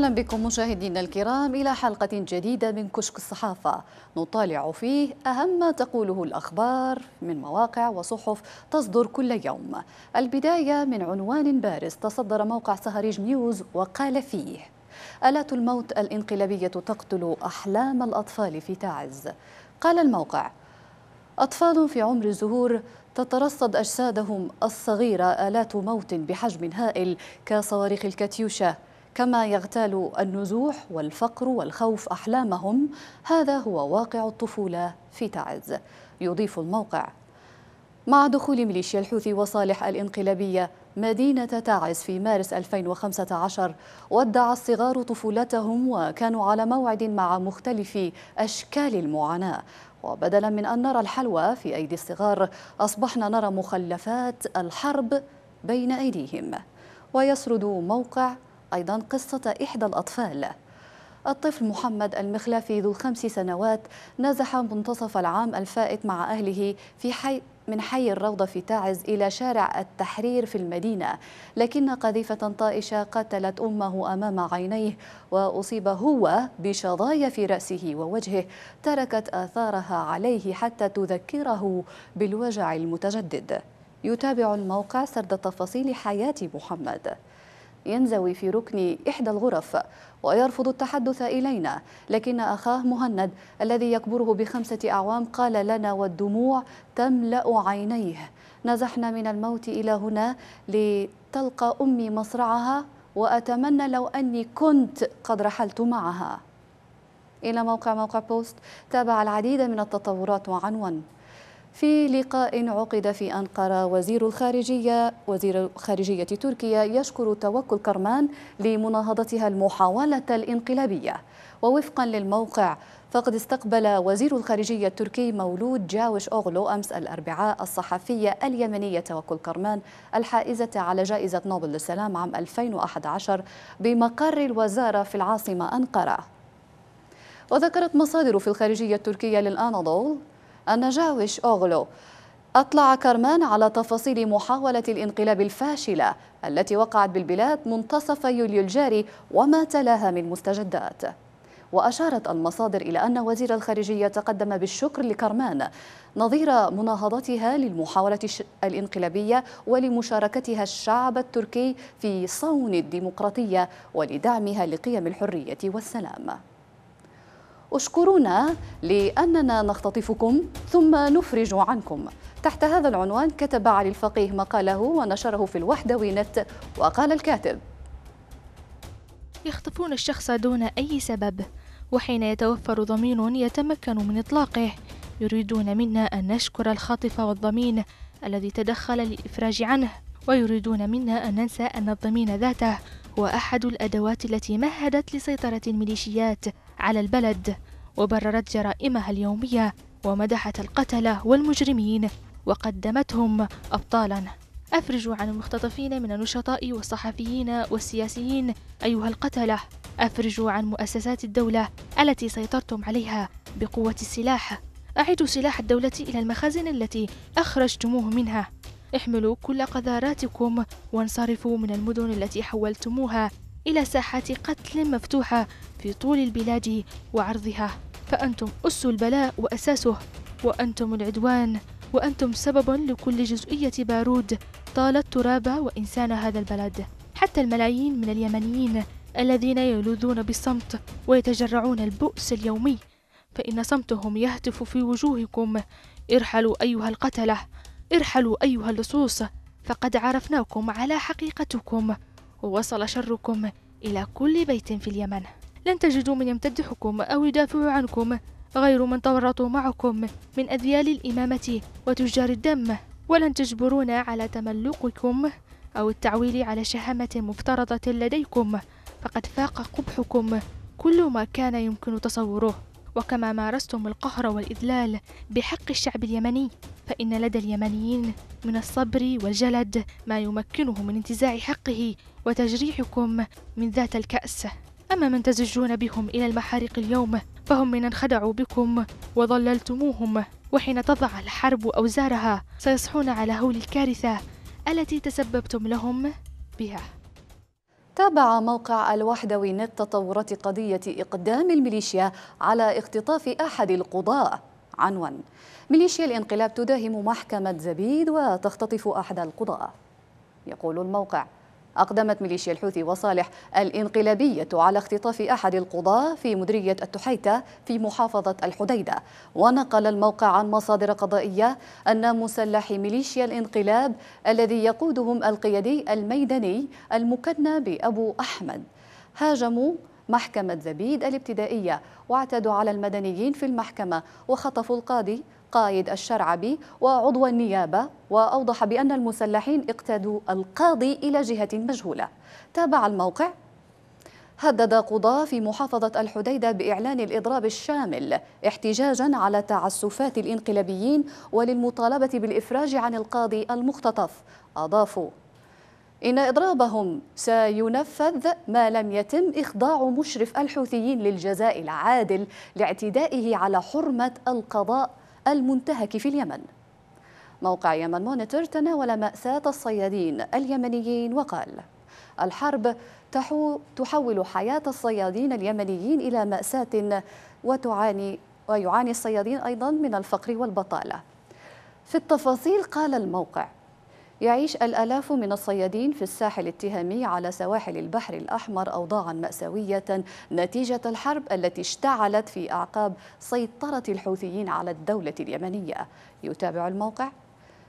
أهلا بكم مشاهدينا الكرام إلى حلقة جديدة من كشك الصحافة نطالع فيه أهم ما تقوله الأخبار من مواقع وصحف تصدر كل يوم البداية من عنوان بارز تصدر موقع سهريج نيوز وقال فيه آلات الموت الانقلابية تقتل أحلام الأطفال في تعز قال الموقع أطفال في عمر الزهور تترصد أجسادهم الصغيرة آلات موت بحجم هائل كصواريخ الكاتيوشا كما يغتال النزوح والفقر والخوف أحلامهم هذا هو واقع الطفولة في تعز يضيف الموقع مع دخول ميليشيا الحوثي وصالح الانقلابية مدينة تعز في مارس 2015 ودع الصغار طفولتهم وكانوا على موعد مع مختلف أشكال المعاناة وبدلا من أن نرى الحلوى في أيدي الصغار أصبحنا نرى مخلفات الحرب بين أيديهم ويسرد موقع أيضا قصة إحدى الأطفال الطفل محمد المخلافي ذو خمس سنوات نزح منتصف العام الفائت مع أهله في حي من حي الروضة في تعز إلى شارع التحرير في المدينة لكن قذيفة طائشة قتلت أمه أمام عينيه وأصيب هو بشظايا في رأسه ووجهه تركت آثارها عليه حتى تذكره بالوجع المتجدد يتابع الموقع سرد تفاصيل حياة محمد ينزوي في ركن إحدى الغرف ويرفض التحدث إلينا لكن أخاه مهند الذي يكبره بخمسة أعوام قال لنا والدموع تملأ عينيه نزحنا من الموت إلى هنا لتلقى أمي مصرعها وأتمنى لو أني كنت قد رحلت معها إلى موقع موقع بوست تابع العديد من التطورات وعنوان في لقاء عقد في أنقرة وزير الخارجية وزير خارجية تركيا يشكر توكل كرمان لمناهضتها المحاولة الانقلابية ووفقا للموقع فقد استقبل وزير الخارجية التركي مولود جاوش أوغلو أمس الأربعاء الصحفية اليمنية توكل كرمان الحائزة على جائزة نوبل للسلام عام 2011 بمقر الوزارة في العاصمة أنقرة وذكرت مصادر في الخارجية التركية للأناضول النجاوش أوغلو أطلع كرمان على تفاصيل محاولة الانقلاب الفاشلة التي وقعت بالبلاد منتصف يوليو الجاري وما تلاها من مستجدات وأشارت المصادر إلى أن وزير الخارجية تقدم بالشكر لكرمان نظير مناهضتها للمحاولة الانقلابية ولمشاركتها الشعب التركي في صون الديمقراطية ولدعمها لقيم الحرية والسلام اشكرونا لأننا نختطفكم ثم نفرج عنكم تحت هذا العنوان كتب علي الفقيه مقاله ونشره في الوحدوي نت وقال الكاتب يخطفون الشخص دون أي سبب وحين يتوفر ضمين يتمكن من إطلاقه يريدون منا أن نشكر الخاطف والضمين الذي تدخل للإفراج عنه ويريدون منا أن ننسى أن الضمين ذاته هو أحد الأدوات التي مهدت لسيطرة الميليشيات على البلد وبررت جرائمها اليومية ومدحت القتلة والمجرمين وقدمتهم أبطالا أفرجوا عن المختطفين من النشطاء والصحفيين والسياسيين أيها القتلة أفرجوا عن مؤسسات الدولة التي سيطرتم عليها بقوة السلاح أعيدوا سلاح الدولة إلى المخازن التي أخرجتموه منها احملوا كل قذاراتكم وانصرفوا من المدن التي حولتموها إلى ساحات قتل مفتوحة في طول البلاد وعرضها فأنتم أس البلاء وأساسه وأنتم العدوان وأنتم سبب لكل جزئية بارود طالت تراب وإنسان هذا البلد حتى الملايين من اليمنيين الذين يلوذون بالصمت ويتجرعون البؤس اليومي فإن صمتهم يهتف في وجوهكم ارحلوا أيها القتلة ارحلوا أيها اللصوص فقد عرفناكم على حقيقتكم ووصل شركم إلى كل بيت في اليمن لن تجدوا من يمتدحكم أو يدافع عنكم غير من تورطوا معكم من أذيال الإمامة وتجار الدم ولن تجبرونا على تملقكم أو التعويل على شهامة مفترضة لديكم فقد فاق قبحكم كل ما كان يمكن تصوره وكما مارستم القهر والإذلال بحق الشعب اليمني فإن لدى اليمنيين من الصبر والجلد ما يمكنه من انتزاع حقه وتجريحكم من ذات الكأس أما من تزجون بهم إلى المحارق اليوم فهم من انخدعوا بكم وضللتموهم وحين تضع الحرب أوزارها سيصحون على هول الكارثة التي تسببتم لهم بها تابع موقع الوحدوي نت تطورات قضية إقدام الميليشيا على اختطاف أحد القضاء عنوان ميليشيا الانقلاب تداهم محكمة زبيد وتختطف أحد القضاء يقول الموقع أقدمت ميليشيا الحوثي وصالح الإنقلابية على اختطاف أحد القضاة في مديرية التحيتة في محافظة الحديدة ونقل الموقع عن مصادر قضائية أن مسلحي ميليشيا الإنقلاب الذي يقودهم القيادي الميداني المكنى بأبو أحمد هاجموا محكمة زبيد الابتدائية واعتدوا على المدنيين في المحكمة وخطفوا القاضي قايد الشرعبي وعضو النيابة وأوضح بأن المسلحين اقتادوا القاضي إلى جهة مجهولة تابع الموقع هدد قضاة في محافظة الحديدة بإعلان الإضراب الشامل احتجاجا على تعسفات الإنقلابيين وللمطالبة بالإفراج عن القاضي المختطف أضافوا إن إضرابهم سينفذ ما لم يتم إخضاع مشرف الحوثيين للجزاء العادل لاعتدائه على حرمة القضاء المنتهك في اليمن موقع يمن مونيتور تناول مأساة الصيادين اليمنيين وقال الحرب تحول حياة الصيادين اليمنيين إلى مأساة وتعاني ويعاني الصيادين أيضا من الفقر والبطالة في التفاصيل قال الموقع يعيش الآلاف من الصيادين في الساحل التهامي على سواحل البحر الأحمر أوضاعا مأساوية نتيجة الحرب التي اشتعلت في أعقاب سيطرة الحوثيين على الدولة اليمنية يتابع الموقع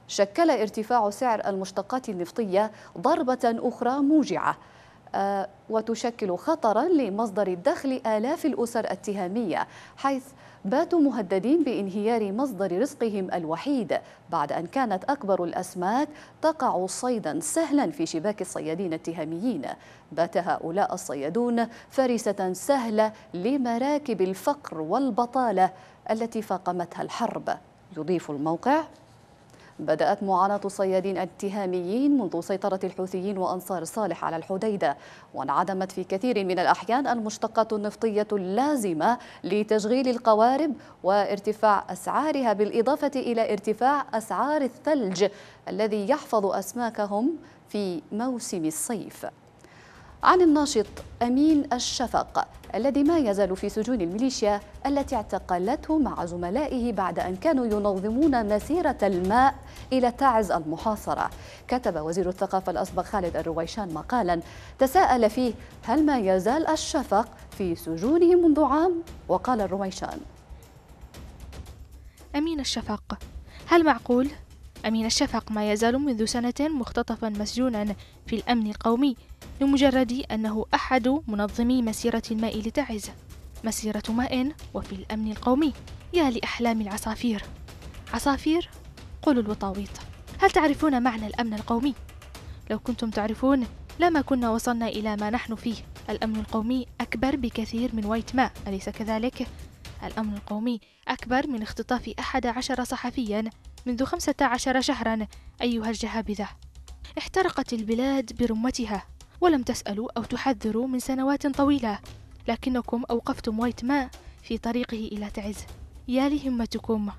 شكل ارتفاع سعر المشتقات النفطية ضربة أخرى موجعة آه، وتشكل خطرا لمصدر دخل آلاف الأسر التهامية حيث باتوا مهددين بانهيار مصدر رزقهم الوحيد بعد أن كانت أكبر الأسماك تقع صيدا سهلا في شباك الصيادين التهاميين بات هؤلاء الصيادون فريسة سهلة لمراكب الفقر والبطالة التي فاقمتها الحرب يضيف الموقع بدأت معاناة صيادين اتهاميين منذ سيطرة الحوثيين وأنصار صالح على الحديدة وانعدمت في كثير من الأحيان المشتقات النفطية اللازمة لتشغيل القوارب وارتفاع أسعارها بالإضافة إلى ارتفاع أسعار الثلج الذي يحفظ أسماكهم في موسم الصيف عن الناشط أمين الشفق الذي ما يزال في سجون الميليشيا التي اعتقلته مع زملائه بعد أن كانوا ينظمون مسيرة الماء إلى تعز المحاصرة كتب وزير الثقافة الأسبق خالد الرويشان مقالا تساءل فيه هل ما يزال الشفق في سجونه منذ عام؟ وقال الرويشان أمين الشفق هل معقول أمين الشفق ما يزال منذ سنة مختطفا مسجونا في الأمن القومي لمجرد أنه أحد منظمي مسيرة الماء لتعز مسيرة ماء وفي الأمن القومي يا لأحلام العصافير عصافير قولوا الوطاويط هل تعرفون معنى الأمن القومي؟ لو كنتم تعرفون لما كنا وصلنا إلى ما نحن فيه الأمن القومي أكبر بكثير من وايت ما أليس كذلك؟ الأمن القومي أكبر من اختطاف أحد عشر صحفيا منذ خمسة عشر شهرا أيها الجهابذة احترقت البلاد برمتها ولم تسألوا أو تحذروا من سنوات طويلة لكنكم أوقفتم وايت ما في طريقه إلى تعز يا لهمتكم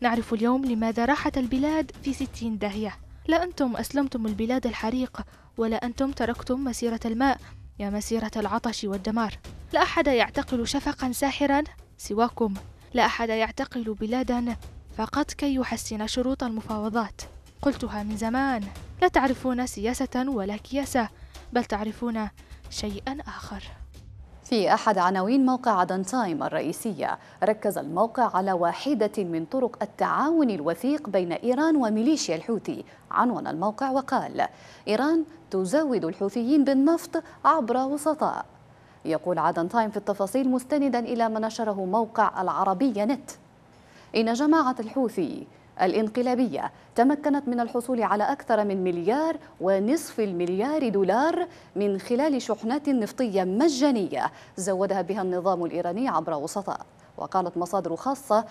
نعرف اليوم لماذا راحت البلاد في ستين داهية لا أنتم أسلمتم البلاد الحريق ولا أنتم تركتم مسيرة الماء يا مسيرة العطش والدمار لا أحد يعتقل شفقا ساحرا سواكم لا أحد يعتقل بلادا فقط كي يحسن شروط المفاوضات قلتها من زمان لا تعرفون سياسة ولا كياسة بل تعرفون شيئا آخر في أحد عناوين موقع عدن تايم الرئيسية ركز الموقع على واحدة من طرق التعاون الوثيق بين إيران وميليشيا الحوثي عنوان الموقع وقال إيران تزود الحوثيين بالنفط عبر وسطاء يقول عدن تايم في التفاصيل مستندا إلى ما نشره موقع العربية نت إن جماعة الحوثي الانقلابية تمكنت من الحصول على أكثر من مليار ونصف المليار دولار من خلال شحنات نفطية مجانية زودها بها النظام الإيراني عبر وسطاء وقالت مصادر خاصة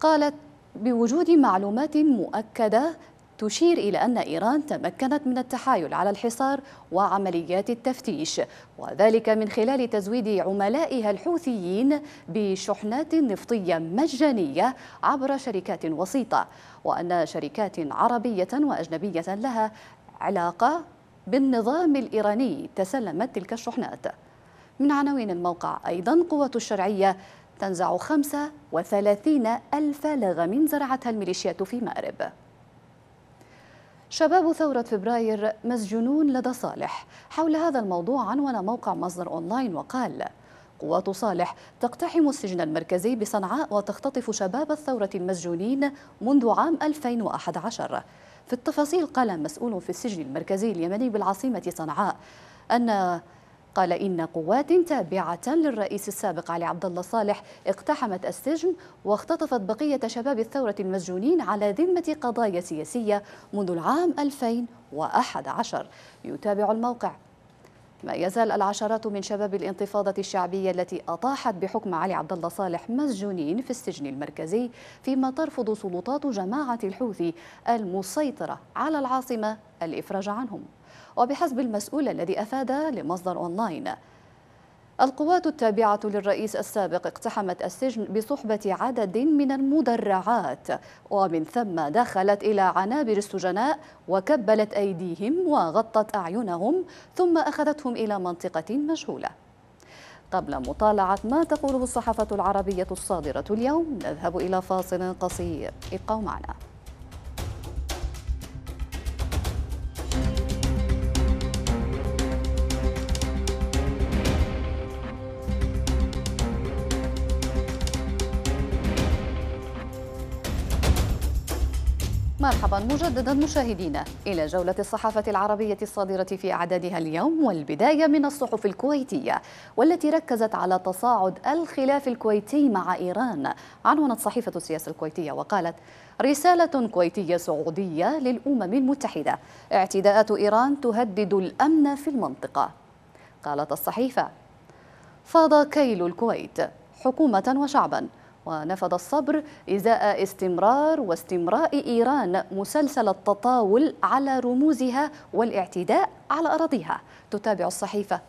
قالت بوجود معلومات مؤكدة تشير إلى أن إيران تمكنت من التحايل على الحصار وعمليات التفتيش وذلك من خلال تزويد عملائها الحوثيين بشحنات نفطية مجانية عبر شركات وسيطة وأن شركات عربية وأجنبية لها علاقة بالنظام الإيراني تسلمت تلك الشحنات من عناوين الموقع أيضا قوة الشرعية تنزع 35 ألف لغم زرعتها الميليشيات في مأرب شباب ثورة فبراير مسجونون لدى صالح حول هذا الموضوع عنون موقع مصدر أونلاين وقال قوات صالح تقتحم السجن المركزي بصنعاء وتختطف شباب الثورة المسجونين منذ عام 2011 في التفاصيل قال مسؤول في السجن المركزي اليمني بالعاصمة صنعاء أن قال إن قوات تابعة للرئيس السابق علي عبد الله صالح اقتحمت السجن واختطفت بقية شباب الثورة المسجونين على ذمة قضايا سياسية منذ العام 2011 يتابع الموقع ما يزال العشرات من شباب الانتفاضة الشعبية التي أطاحت بحكم علي عبد الله صالح مسجونين في السجن المركزي فيما ترفض سلطات جماعة الحوثي المسيطرة على العاصمة الإفراج عنهم وبحسب المسؤول الذي أفاد لمصدر أونلاين القوات التابعة للرئيس السابق اقتحمت السجن بصحبة عدد من المدرعات ومن ثم دخلت إلى عنابر السجناء وكبلت أيديهم وغطت أعينهم ثم أخذتهم إلى منطقة مجهولة قبل مطالعة ما تقوله الصحافة العربية الصادرة اليوم نذهب إلى فاصل قصير ابقوا معنا مرحبا مجددا مشاهدينا إلى جولة الصحافة العربية الصادرة في أعدادها اليوم والبداية من الصحف الكويتية والتي ركزت على تصاعد الخلاف الكويتي مع إيران عنونت صحيفة السياسة الكويتية وقالت رسالة كويتية سعودية للأمم المتحدة اعتداءات إيران تهدد الأمن في المنطقة قالت الصحيفة فاض كيل الكويت حكومة وشعبا ونفض الصبر إزاء استمرار واستمراء إيران مسلسل التطاول على رموزها والاعتداء على أراضيها تتابع الصحيفة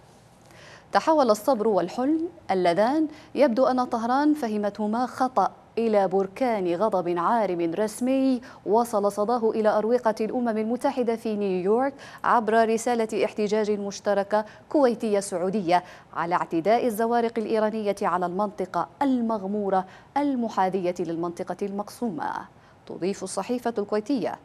تحول الصبر والحلم اللذان يبدو أن طهران فهمتهما خطأ إلى بركان غضب عارم رسمي وصل صداه إلى أروقة الأمم المتحدة في نيويورك عبر رسالة احتجاج مشتركة كويتية سعودية على اعتداء الزوارق الإيرانية على المنطقة المغمورة المحاذية للمنطقة المقسومة تضيف الصحيفة الكويتية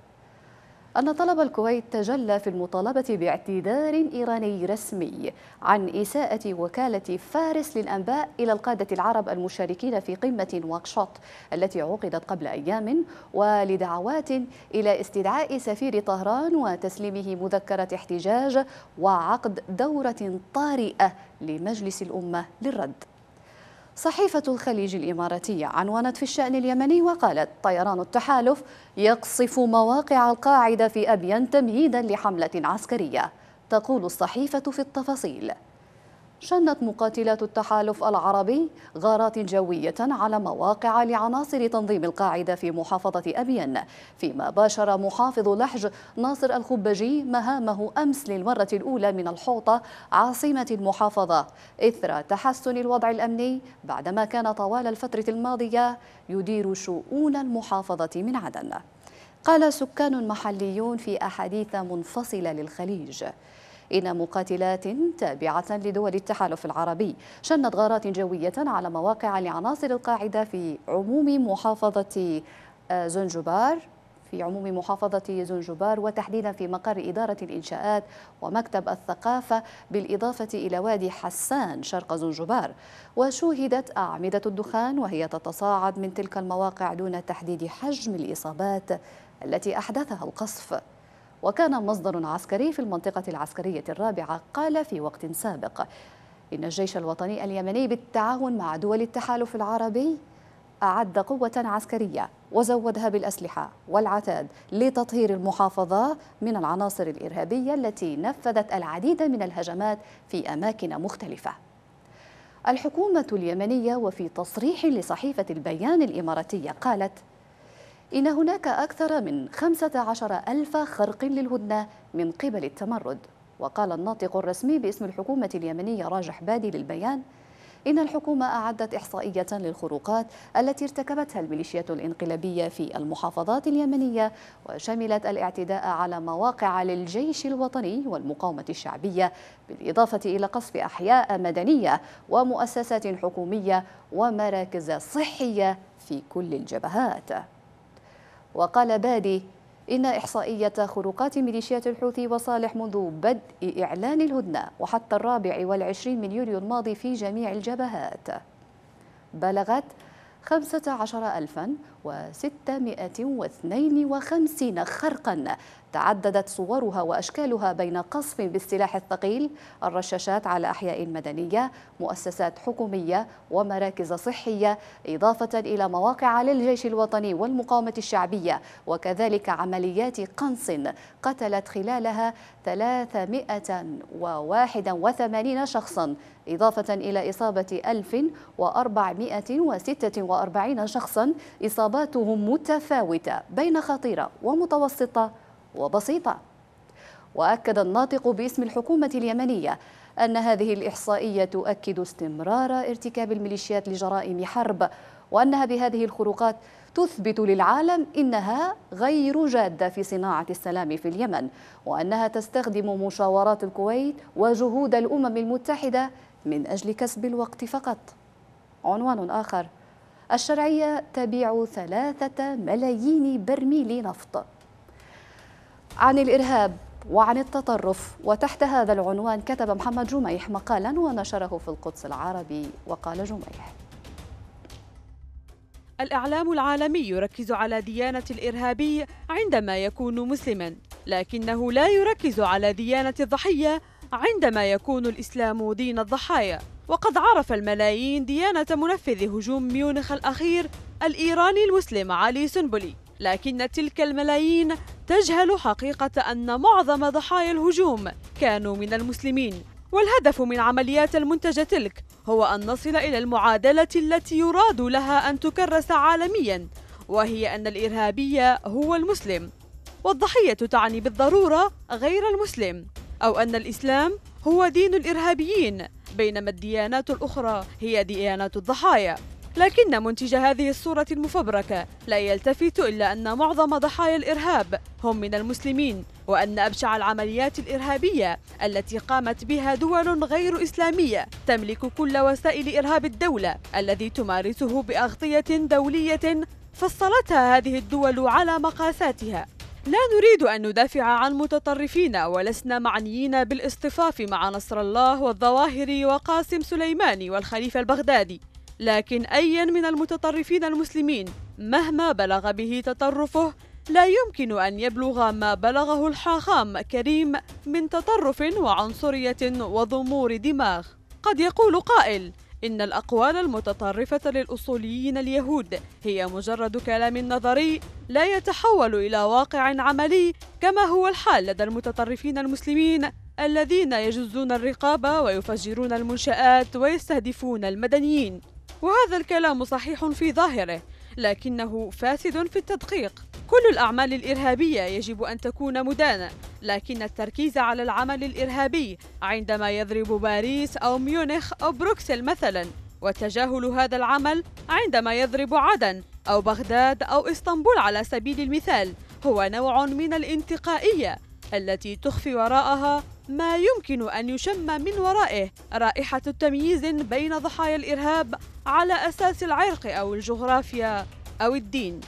أن طلب الكويت تجلى في المطالبة باعتذار إيراني رسمي عن إساءة وكالة فارس للأنباء إلى القادة العرب المشاركين في قمة واكشوت التي عقدت قبل أيام ولدعوات إلى استدعاء سفير طهران وتسليمه مذكرة احتجاج وعقد دورة طارئة لمجلس الأمة للرد صحيفة الخليج الإماراتية عنونت في الشأن اليمني وقالت طيران التحالف يقصف مواقع القاعدة في أبين تمهيدا لحملة عسكرية تقول الصحيفة في التفاصيل شنت مقاتلات التحالف العربي غارات جوية على مواقع لعناصر تنظيم القاعدة في محافظة أبين فيما باشر محافظ لحج ناصر الخبجي مهامه أمس للمرة الأولى من الحوطة عاصمة المحافظة إثر تحسن الوضع الأمني بعدما كان طوال الفترة الماضية يدير شؤون المحافظة من عدن قال سكان محليون في أحاديث منفصلة للخليج إن مقاتلات تابعة لدول التحالف العربي شنت غارات جوية على مواقع لعناصر القاعدة في عموم محافظة آه، زنجبار في عموم محافظة زنجبار وتحديدا في مقر إدارة الإنشاءات ومكتب الثقافة بالإضافة إلى وادي حسان شرق زنجبار وشوهدت أعمدة الدخان وهي تتصاعد من تلك المواقع دون تحديد حجم الإصابات التي أحدثها القصف وكان مصدر عسكري في المنطقة العسكرية الرابعة قال في وقت سابق إن الجيش الوطني اليمني بالتعاون مع دول التحالف العربي أعد قوة عسكرية وزودها بالأسلحة والعتاد لتطهير المحافظة من العناصر الإرهابية التي نفذت العديد من الهجمات في أماكن مختلفة الحكومة اليمنية وفي تصريح لصحيفة البيان الإماراتية قالت إن هناك أكثر من 15 ألف خرق للهدنة من قبل التمرد وقال الناطق الرسمي باسم الحكومة اليمنية راجح بادي للبيان إن الحكومة أعدت إحصائية للخروقات التي ارتكبتها الميليشيات الإنقلابية في المحافظات اليمنية وشملت الاعتداء على مواقع للجيش الوطني والمقاومة الشعبية بالإضافة إلى قصف أحياء مدنية ومؤسسات حكومية ومراكز صحية في كل الجبهات وقال بادي إن إحصائية خروقات ميليشيات الحوثي وصالح منذ بدء إعلان الهدنة وحتى الرابع والعشرين من يوليو الماضي في جميع الجبهات بلغت ألفاً و652 خرقا تعددت صورها وأشكالها بين قصف بالسلاح الثقيل الرشاشات على أحياء مدنية مؤسسات حكومية ومراكز صحية إضافة إلى مواقع للجيش الوطني والمقاومة الشعبية وكذلك عمليات قنص قتلت خلالها 381 شخصا إضافة إلى إصابة 1446 شخصا إصابة إصاباتهم متفاوتة بين خطيرة ومتوسطة وبسيطة وأكد الناطق باسم الحكومة اليمنية أن هذه الإحصائية تؤكد استمرار ارتكاب الميليشيات لجرائم حرب وأنها بهذه الخروقات تثبت للعالم إنها غير جادة في صناعة السلام في اليمن وأنها تستخدم مشاورات الكويت وجهود الأمم المتحدة من أجل كسب الوقت فقط عنوان آخر الشرعية تبيع ثلاثة ملايين برميل نفط عن الإرهاب وعن التطرف وتحت هذا العنوان كتب محمد جميح مقالا ونشره في القدس العربي وقال جميح الإعلام العالمي يركز على ديانة الإرهابي عندما يكون مسلما لكنه لا يركز على ديانة الضحية عندما يكون الإسلام دين الضحايا وقد عرف الملايين ديانة منفذ هجوم ميونخ الأخير الإيراني المسلم علي سنبلي لكن تلك الملايين تجهل حقيقة أن معظم ضحايا الهجوم كانوا من المسلمين والهدف من عمليات المنتجة تلك هو أن نصل إلى المعادلة التي يراد لها أن تكرس عالمياً وهي أن الإرهابي هو المسلم والضحية تعني بالضرورة غير المسلم أو أن الإسلام هو دين الإرهابيين بينما الديانات الأخرى هي ديانات الضحايا لكن منتج هذه الصورة المفبركة لا يلتفت إلا أن معظم ضحايا الإرهاب هم من المسلمين وأن أبشع العمليات الإرهابية التي قامت بها دول غير إسلامية تملك كل وسائل إرهاب الدولة الذي تمارسه بأغطية دولية فصلتها هذه الدول على مقاساتها لا نريد أن ندافع عن متطرفين ولسنا معنيين بالاصطفاف مع نصر الله والظواهري وقاسم سليماني والخليفة البغدادي لكن أيا من المتطرفين المسلمين مهما بلغ به تطرفه لا يمكن أن يبلغ ما بلغه الحاخام كريم من تطرف وعنصرية وضمور دماغ قد يقول قائل إن الأقوال المتطرفة للأصوليين اليهود هي مجرد كلام نظري لا يتحول إلى واقع عملي كما هو الحال لدى المتطرفين المسلمين الذين يجزون الرقابة ويفجرون المنشآت ويستهدفون المدنيين وهذا الكلام صحيح في ظاهره لكنه فاسد في التدقيق كل الأعمال الإرهابية يجب أن تكون مدانة لكن التركيز على العمل الإرهابي عندما يضرب باريس أو ميونخ أو بروكسل مثلا وتجاهل هذا العمل عندما يضرب عدن أو بغداد أو إسطنبول على سبيل المثال هو نوع من الانتقائية التي تخفي وراءها ما يمكن أن يشم من ورائه رائحة التمييز بين ضحايا الإرهاب على أساس العرق أو الجغرافيا أو الدين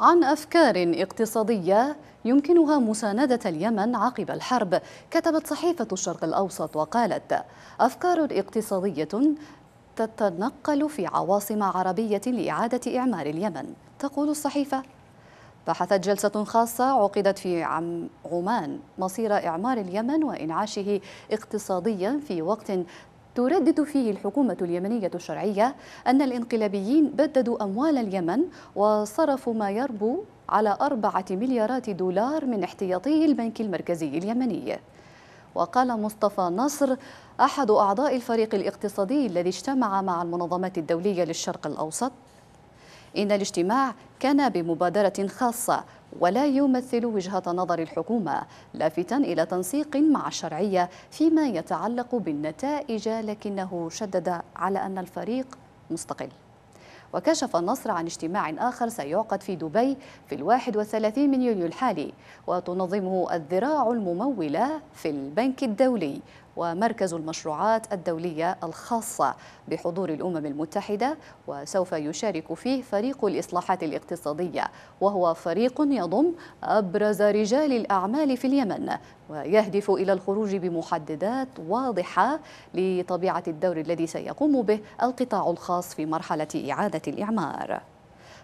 عن أفكار اقتصادية يمكنها مساندة اليمن عقب الحرب كتبت صحيفة الشرق الأوسط وقالت أفكار اقتصادية تتنقل في عواصم عربية لإعادة إعمار اليمن تقول الصحيفة بحثت جلسة خاصة عقدت في عمان مصير إعمار اليمن وإنعاشه اقتصاديا في وقت تردد فيه الحكومة اليمنية الشرعية أن الانقلابيين بددوا أموال اليمن وصرفوا ما يربو على أربعة مليارات دولار من احتياطي البنك المركزي اليمني وقال مصطفى نصر أحد أعضاء الفريق الاقتصادي الذي اجتمع مع المنظمات الدولية للشرق الأوسط إن الاجتماع كان بمبادرة خاصة ولا يمثل وجهة نظر الحكومة لافتا إلى تنسيق مع الشرعية فيما يتعلق بالنتائج لكنه شدد على أن الفريق مستقل وكشف النصر عن اجتماع آخر سيعقد في دبي في الواحد والثلاثين من يوليو الحالي وتنظمه الذراع الممولة في البنك الدولي ومركز المشروعات الدولية الخاصة بحضور الأمم المتحدة وسوف يشارك فيه فريق الإصلاحات الاقتصادية وهو فريق يضم أبرز رجال الأعمال في اليمن ويهدف إلى الخروج بمحددات واضحة لطبيعة الدور الذي سيقوم به القطاع الخاص في مرحلة إعادة الإعمار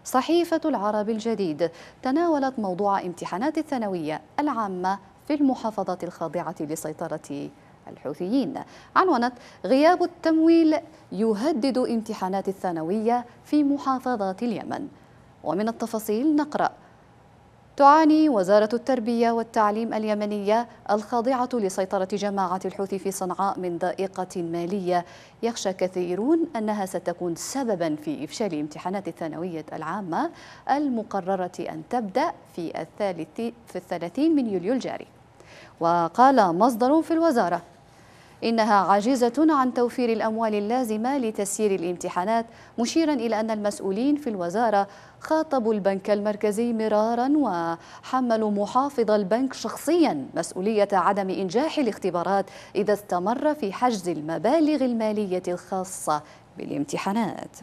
صحيفة العرب الجديد تناولت موضوع امتحانات الثانوية العامة في المحافظة الخاضعة لسيطرة الحوثيين عنونت غياب التمويل يهدد امتحانات الثانوية في محافظات اليمن ومن التفاصيل نقرأ تعاني وزارة التربية والتعليم اليمنية الخاضعة لسيطرة جماعة الحوثي في صنعاء من ضائقة مالية يخشى كثيرون أنها ستكون سببا في إفشال امتحانات الثانوية العامة المقررة أن تبدأ في الثالث في الثلاثين من يوليو الجاري وقال مصدر في الوزارة إنها عاجزة عن توفير الأموال اللازمة لتسيير الامتحانات مشيرا إلى أن المسؤولين في الوزارة خاطبوا البنك المركزي مرارا وحملوا محافظ البنك شخصيا مسؤولية عدم إنجاح الاختبارات إذا استمر في حجز المبالغ المالية الخاصة بالامتحانات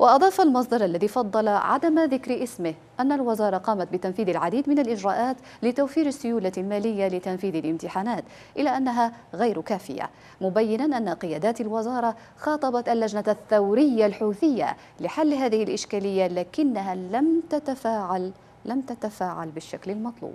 وأضاف المصدر الذي فضل عدم ذكر اسمه أن الوزارة قامت بتنفيذ العديد من الإجراءات لتوفير السيولة المالية لتنفيذ الامتحانات إلى أنها غير كافية مبينا أن قيادات الوزارة خاطبت اللجنة الثورية الحوثية لحل هذه الإشكالية لكنها لم تتفاعل لم تتفاعل بالشكل المطلوب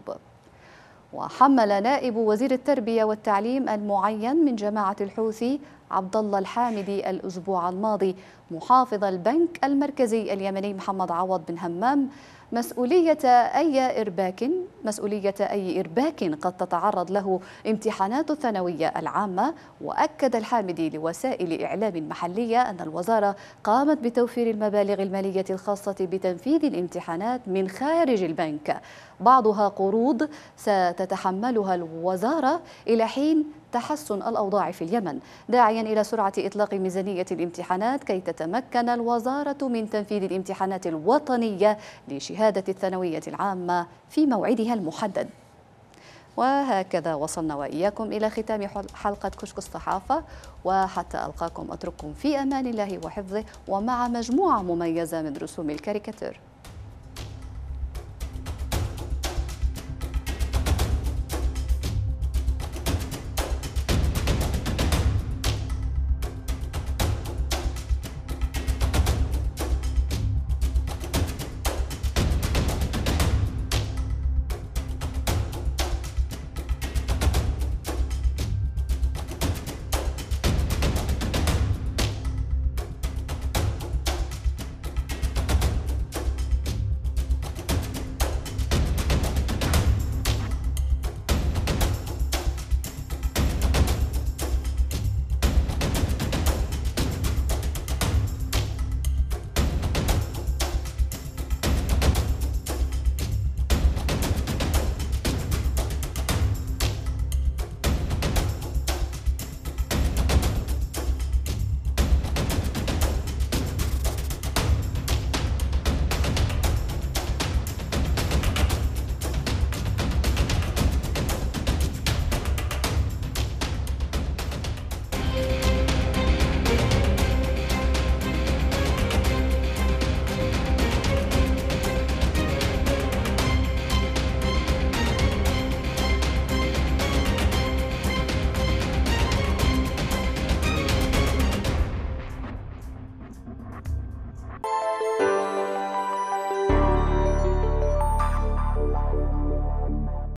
وحمل نائب وزير التربية والتعليم المعين من جماعة الحوثي عبد الله الحامدي الأسبوع الماضي محافظ البنك المركزي اليمني محمد عوض بن همام مسؤولية أي إرباك مسؤولية أي إرباك قد تتعرض له امتحانات الثانوية العامة وأكد الحامدي لوسائل إعلام محلية أن الوزارة قامت بتوفير المبالغ المالية الخاصة بتنفيذ الامتحانات من خارج البنك بعضها قروض ستتحملها الوزارة إلى حين تحسن الأوضاع في اليمن داعيا إلى سرعة إطلاق ميزانية الامتحانات كي تتمكن الوزارة من تنفيذ الامتحانات الوطنية لشهادة الثانوية العامة في موعدها المحدد وهكذا وصلنا وإياكم إلى ختام حلقة كشك الصحافة وحتى ألقاكم أترككم في أمان الله وحفظه ومع مجموعة مميزة من رسوم الكاريكاتير